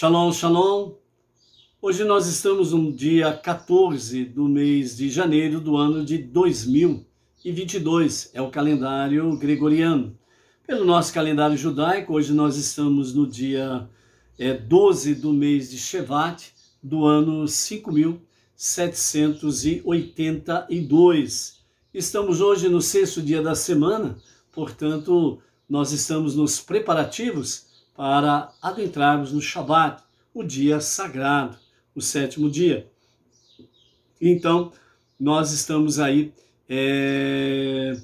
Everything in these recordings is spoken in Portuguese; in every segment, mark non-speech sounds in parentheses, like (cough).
Shalom, shalom. Hoje nós estamos no dia 14 do mês de janeiro do ano de 2022, é o calendário gregoriano. Pelo nosso calendário judaico, hoje nós estamos no dia é, eh, 12 do mês de Shevat do ano 5782. Estamos hoje no sexto dia da semana, portanto, nós estamos nos preparativos para adentrarmos no Shabat, o dia sagrado, o sétimo dia. Então, nós estamos aí é,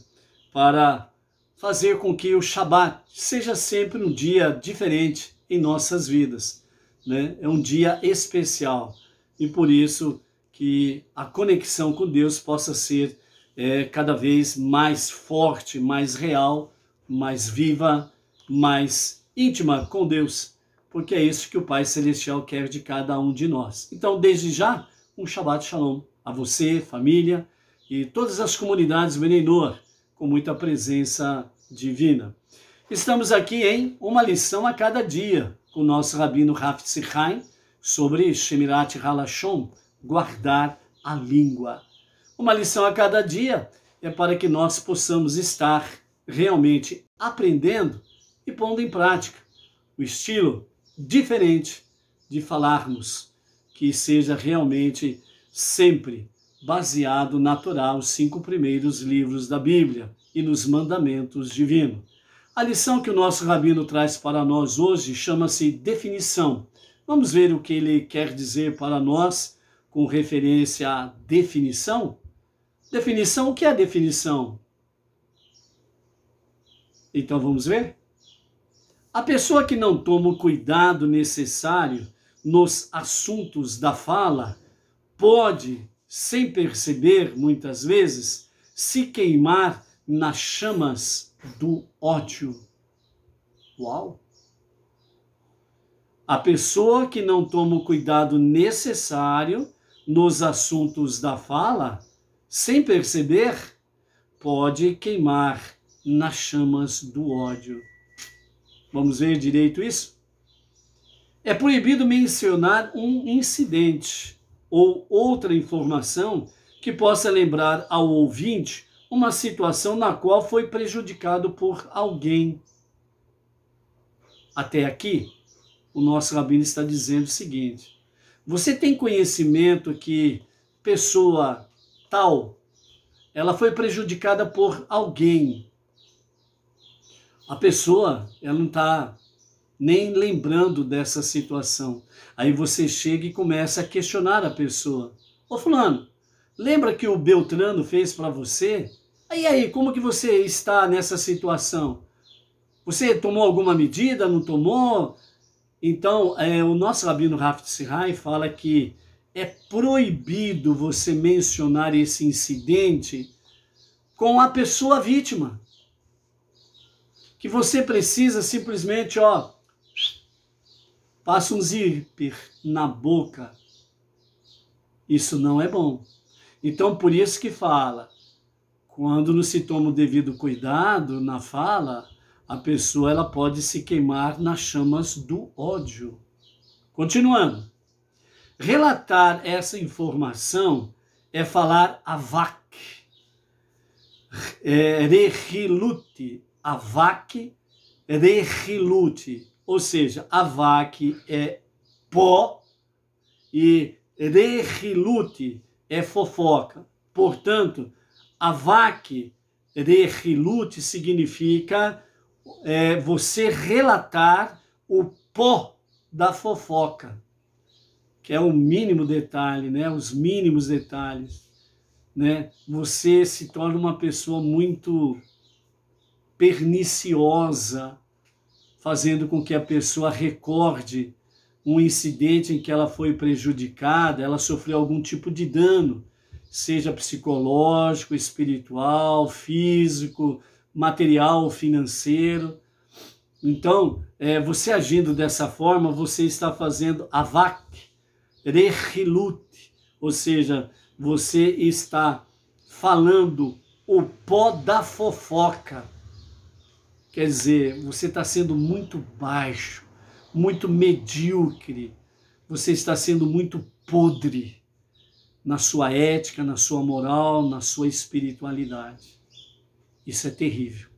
para fazer com que o Shabat seja sempre um dia diferente em nossas vidas. Né? É um dia especial e por isso que a conexão com Deus possa ser é, cada vez mais forte, mais real, mais viva, mais íntima com Deus, porque é isso que o Pai Celestial quer de cada um de nós. Então, desde já, um Shabbat Shalom a você, família e todas as comunidades Menenor, com muita presença divina. Estamos aqui em Uma Lição a Cada Dia, com o nosso Rabino Raf Sichaim, sobre Shemirat Halashon, guardar a língua. Uma lição a cada dia é para que nós possamos estar realmente aprendendo e pondo em prática o estilo diferente de falarmos, que seja realmente sempre baseado natural os cinco primeiros livros da Bíblia e nos mandamentos divinos. A lição que o nosso rabino traz para nós hoje chama-se definição. Vamos ver o que ele quer dizer para nós com referência à definição? Definição, o que é definição? Então vamos ver? A pessoa que não toma o cuidado necessário nos assuntos da fala pode, sem perceber muitas vezes, se queimar nas chamas do ódio. Uau! A pessoa que não toma o cuidado necessário nos assuntos da fala, sem perceber, pode queimar nas chamas do ódio. Vamos ver direito isso? É proibido mencionar um incidente ou outra informação que possa lembrar ao ouvinte uma situação na qual foi prejudicado por alguém. Até aqui, o nosso rabino está dizendo o seguinte: você tem conhecimento que pessoa tal ela foi prejudicada por alguém a pessoa ela não está nem lembrando dessa situação. Aí você chega e começa a questionar a pessoa. Ô fulano, lembra que o Beltrano fez para você? Aí aí, como que você está nessa situação? Você tomou alguma medida, não tomou? Então, é, o nosso rabino de Sihai fala que é proibido você mencionar esse incidente com a pessoa vítima que você precisa simplesmente, ó, passa um zíper na boca. Isso não é bom. Então, por isso que fala, quando não se toma o devido cuidado na fala, a pessoa ela pode se queimar nas chamas do ódio. Continuando. Relatar essa informação é falar avac, é, rehilute, Avac Rehilut, ou seja, Avac é pó e Rehilut é fofoca. Portanto, Avac Rehilut significa é, você relatar o pó da fofoca, que é o mínimo detalhe, né? Os mínimos detalhes, né? Você se torna uma pessoa muito perniciosa, fazendo com que a pessoa recorde um incidente em que ela foi prejudicada, ela sofreu algum tipo de dano, seja psicológico, espiritual, físico, material, financeiro. Então, é, você agindo dessa forma, você está fazendo avak, rehilut, ou seja, você está falando o pó da fofoca Quer dizer, você está sendo muito baixo, muito medíocre, você está sendo muito podre na sua ética, na sua moral, na sua espiritualidade. Isso é terrível.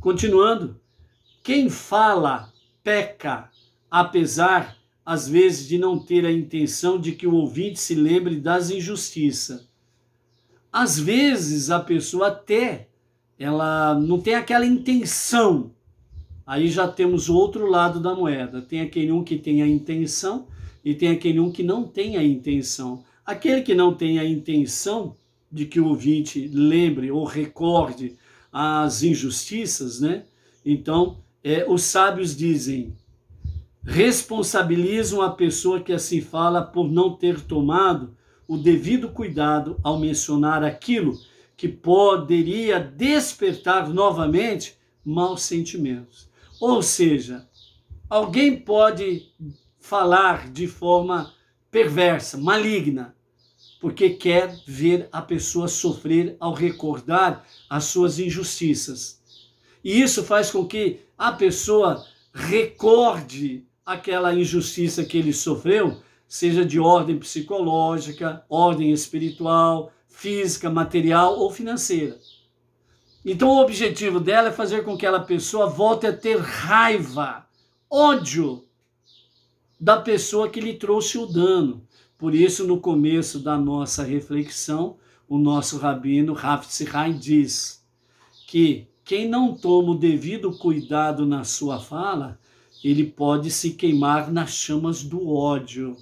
Continuando, quem fala peca, apesar às vezes de não ter a intenção de que o ouvinte se lembre das injustiças. Às vezes a pessoa até ela não tem aquela intenção. Aí já temos o outro lado da moeda. Tem aquele um que tem a intenção e tem aquele um que não tem a intenção. Aquele que não tem a intenção de que o ouvinte lembre ou recorde as injustiças, né? Então, é, os sábios dizem: responsabilizam a pessoa que assim fala por não ter tomado o devido cuidado ao mencionar aquilo que poderia despertar novamente maus sentimentos. Ou seja, alguém pode falar de forma perversa, maligna, porque quer ver a pessoa sofrer ao recordar as suas injustiças. E isso faz com que a pessoa recorde aquela injustiça que ele sofreu, seja de ordem psicológica, ordem espiritual, física, material ou financeira. Então o objetivo dela é fazer com que aquela pessoa volte a ter raiva, ódio da pessoa que lhe trouxe o dano. Por isso, no começo da nossa reflexão, o nosso rabino Raf Tzihai diz que quem não toma o devido cuidado na sua fala, ele pode se queimar nas chamas do ódio.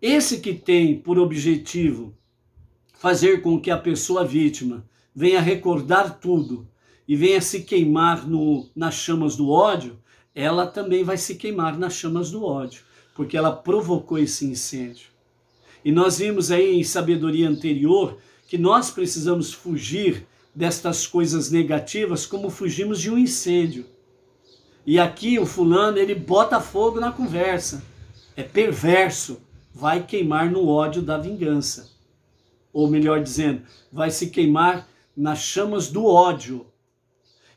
Esse que tem por objetivo fazer com que a pessoa vítima venha recordar tudo e venha se queimar no, nas chamas do ódio, ela também vai se queimar nas chamas do ódio, porque ela provocou esse incêndio. E nós vimos aí em sabedoria anterior que nós precisamos fugir destas coisas negativas como fugimos de um incêndio. E aqui o fulano, ele bota fogo na conversa. É perverso vai queimar no ódio da vingança. Ou melhor dizendo, vai se queimar nas chamas do ódio.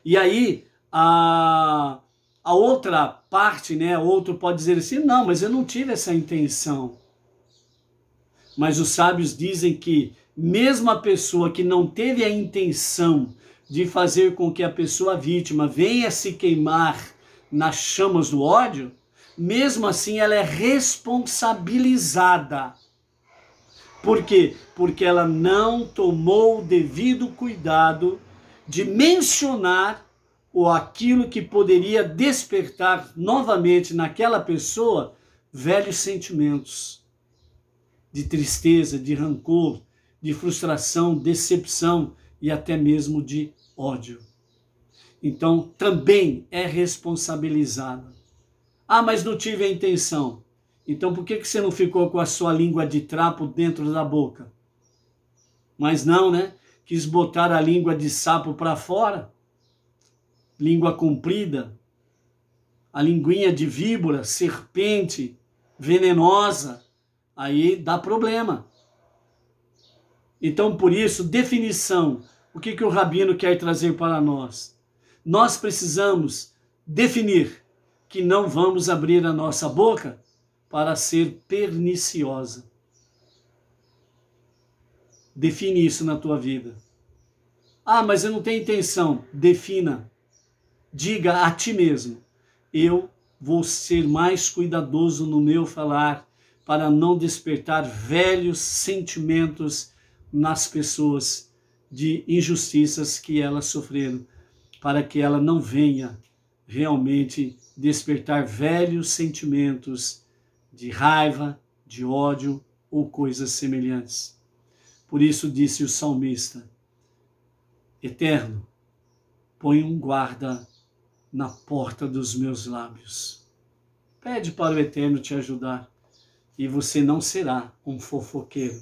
E aí, a, a outra parte, né, outro pode dizer assim: não, mas eu não tive essa intenção. Mas os sábios dizem que, mesmo a pessoa que não teve a intenção de fazer com que a pessoa vítima venha se queimar nas chamas do ódio, mesmo assim ela é responsabilizada. Por quê? Porque ela não tomou o devido cuidado de mencionar o aquilo que poderia despertar novamente naquela pessoa velhos sentimentos de tristeza, de rancor, de frustração, decepção e até mesmo de ódio. Então, também é responsabilizada. Ah, mas não tive a intenção. Então por que, que você não ficou com a sua língua de trapo dentro da boca? Mas não, né? Quis botar a língua de sapo para fora, língua comprida, a linguinha de víbora, serpente, venenosa. Aí dá problema. Então, por isso, definição. O que, que o rabino quer trazer para nós? Nós precisamos definir que não vamos abrir a nossa boca para ser perniciosa. Define isso na tua vida. Ah, mas eu não tenho intenção. Defina. Diga a ti mesmo: eu vou ser mais cuidadoso no meu falar para não despertar velhos sentimentos nas pessoas de injustiças que elas sofreram, para que ela não venha realmente despertar velhos sentimentos de raiva, de ódio ou coisas semelhantes. Por isso disse o salmista: Eterno, põe um guarda na porta dos meus lábios. Pede para o Eterno te ajudar e você não será um fofoqueiro.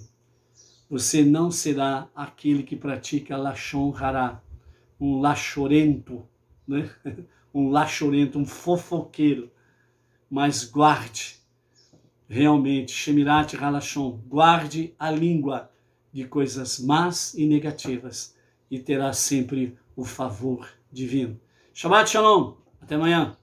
Você não será aquele que pratica lachon hará, um lachorento, né? (laughs) um lachorento, um fofoqueiro. Mas guarde, realmente, Shemirat Halachon, guarde a língua de coisas más e negativas e terá sempre o favor divino. Shabbat Shalom, até amanhã.